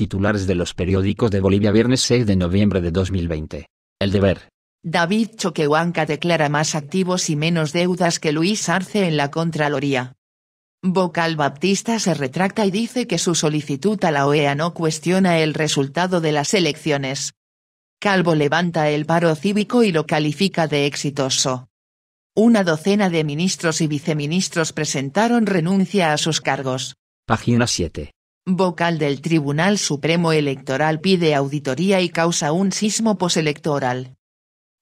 Titulares de los periódicos de Bolivia viernes 6 de noviembre de 2020. El deber. David Choquehuanca declara más activos y menos deudas que Luis Arce en la Contraloría. Vocal Baptista se retracta y dice que su solicitud a la OEA no cuestiona el resultado de las elecciones. Calvo levanta el paro cívico y lo califica de exitoso. Una docena de ministros y viceministros presentaron renuncia a sus cargos. Página 7 vocal del Tribunal Supremo Electoral pide auditoría y causa un sismo postelectoral.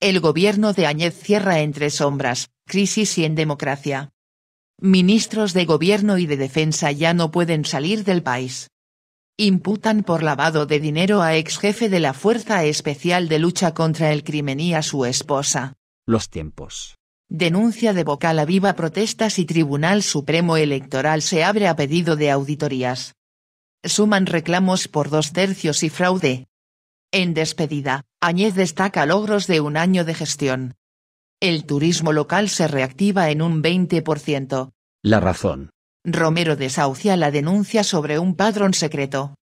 El gobierno de Añez cierra entre sombras, crisis y en democracia. Ministros de Gobierno y de Defensa ya no pueden salir del país. Imputan por lavado de dinero a ex jefe de la Fuerza Especial de Lucha contra el Crimen y a su esposa. Los tiempos. Denuncia de vocal a viva protestas y Tribunal Supremo Electoral se abre a pedido de auditorías suman reclamos por dos tercios y fraude. En despedida, Añez destaca logros de un año de gestión. El turismo local se reactiva en un 20%. La razón. Romero desahucia la denuncia sobre un padrón secreto.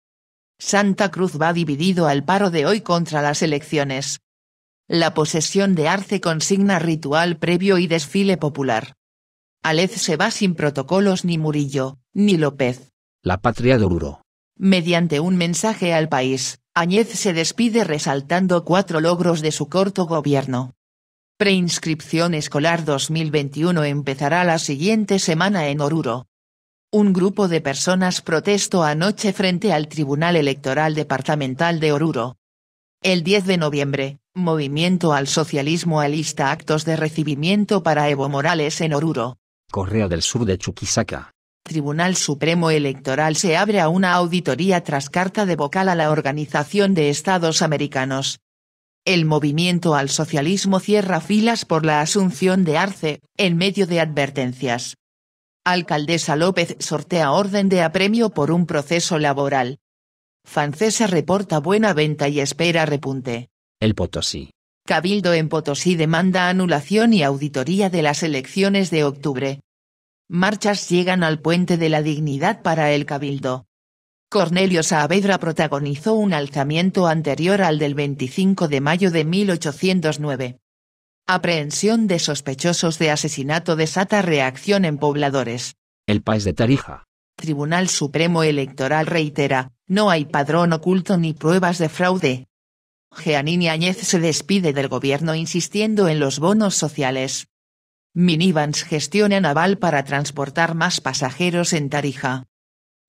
Santa Cruz va dividido al paro de hoy contra las elecciones. La posesión de Arce consigna ritual previo y desfile popular. Alez se va sin protocolos ni Murillo, ni López. La patria de Mediante un mensaje al país, Añez se despide resaltando cuatro logros de su corto gobierno. Preinscripción escolar 2021 empezará la siguiente semana en Oruro. Un grupo de personas protestó anoche frente al Tribunal Electoral Departamental de Oruro. El 10 de noviembre, Movimiento al Socialismo alista actos de recibimiento para Evo Morales en Oruro. Correa del Sur de Chuquisaca. Tribunal Supremo Electoral se abre a una auditoría tras carta de vocal a la Organización de Estados Americanos. El movimiento al socialismo cierra filas por la asunción de Arce, en medio de advertencias. Alcaldesa López sortea orden de apremio por un proceso laboral. Francesa reporta buena venta y espera repunte. El Potosí. Cabildo en Potosí demanda anulación y auditoría de las elecciones de octubre. Marchas llegan al Puente de la Dignidad para el Cabildo. Cornelio Saavedra protagonizó un alzamiento anterior al del 25 de mayo de 1809. Aprehensión de sospechosos de asesinato desata reacción en pobladores. El país de Tarija. Tribunal Supremo Electoral reitera, no hay padrón oculto ni pruebas de fraude. Jeanine Áñez se despide del gobierno insistiendo en los bonos sociales. Minivans gestiona naval para transportar más pasajeros en Tarija.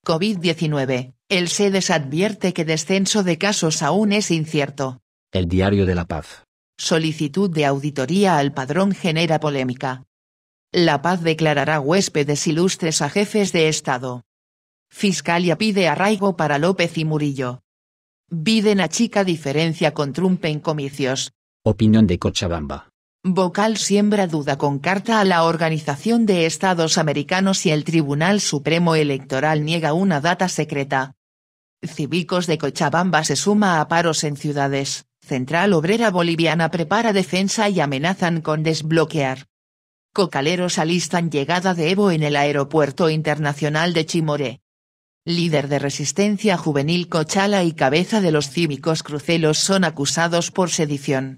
COVID-19. El SEDES advierte que descenso de casos aún es incierto. El Diario de la Paz. Solicitud de auditoría al padrón genera polémica. La Paz declarará huéspedes ilustres a jefes de Estado. Fiscalía pide arraigo para López y Murillo. Biden chica diferencia con Trump en comicios. Opinión de Cochabamba. Vocal siembra duda con carta a la Organización de Estados Americanos y el Tribunal Supremo Electoral niega una data secreta. Cívicos de Cochabamba se suma a paros en ciudades, Central Obrera Boliviana prepara defensa y amenazan con desbloquear. Cocaleros alistan llegada de Evo en el Aeropuerto Internacional de Chimoré. Líder de resistencia juvenil Cochala y cabeza de los cívicos crucelos son acusados por sedición.